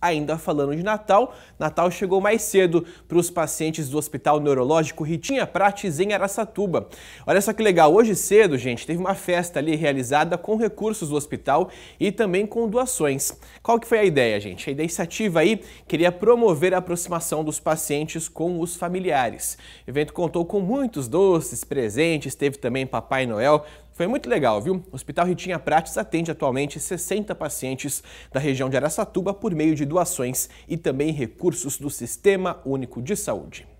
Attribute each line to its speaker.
Speaker 1: Ainda falando de Natal, Natal chegou mais cedo para os pacientes do Hospital Neurológico Ritinha Prates, em Araçatuba. Olha só que legal, hoje cedo, gente, teve uma festa ali realizada com recursos do hospital e também com doações. Qual que foi a ideia, gente? A iniciativa aí queria promover a aproximação dos pacientes com os familiares. O evento contou com muitos doces, presentes, teve também Papai Noel, foi muito legal, viu? O Hospital Ritinha Prates atende atualmente 60 pacientes da região de Araçatuba por meio de doações e também recursos do Sistema Único de Saúde.